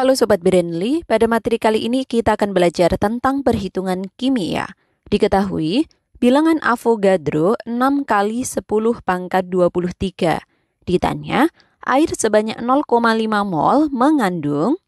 Halo Sobat Brandly, pada materi kali ini kita akan belajar tentang perhitungan kimia. Diketahui, bilangan Avogadro 6 kali 10 pangkat 23. Ditanya, air sebanyak 0,5 mol mengandung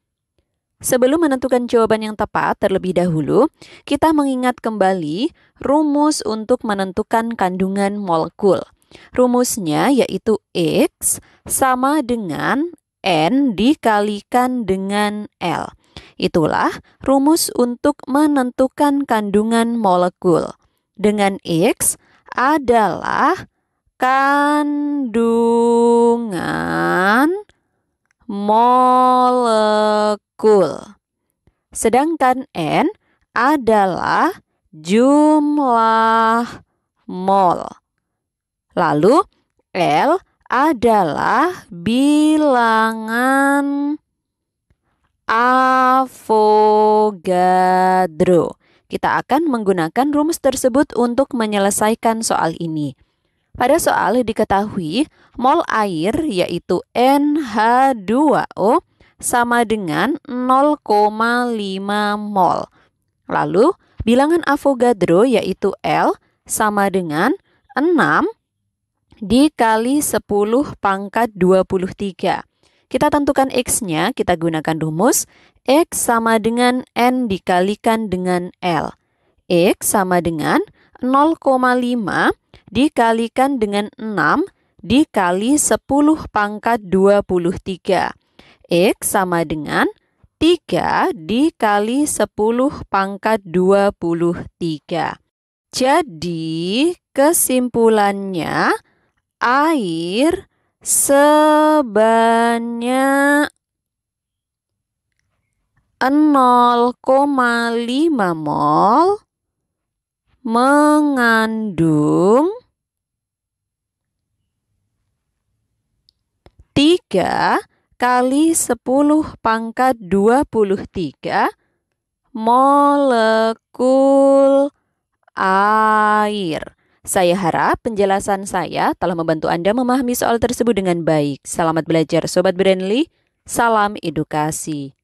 Sebelum menentukan jawaban yang tepat terlebih dahulu, kita mengingat kembali rumus untuk menentukan kandungan molekul. Rumusnya yaitu X sama dengan N dikalikan dengan L. Itulah rumus untuk menentukan kandungan molekul. Dengan X adalah kandungan molekul. Sedangkan N adalah jumlah mol. Lalu L adalah bilangan Avogadro. Kita akan menggunakan rumus tersebut untuk menyelesaikan soal ini. Pada soal diketahui mol air yaitu NH2O sama dengan 0,5 mol. Lalu bilangan Avogadro yaitu L sama dengan 6 dikali 10 pangkat 23. Kita tentukan X-nya, kita gunakan rumus X sama dengan N dikalikan dengan L. X sama dengan 0,5 dikalikan dengan 6 dikali 10 pangkat 23. X sama dengan 3 dikali 10 pangkat 23. Jadi, kesimpulannya air sebanyak 0,5 mol mengandung 3 kali 10 pangkat 23 molekul air. Saya harap penjelasan saya telah membantu Anda memahami soal tersebut dengan baik. Selamat belajar Sobat Brandly, salam edukasi.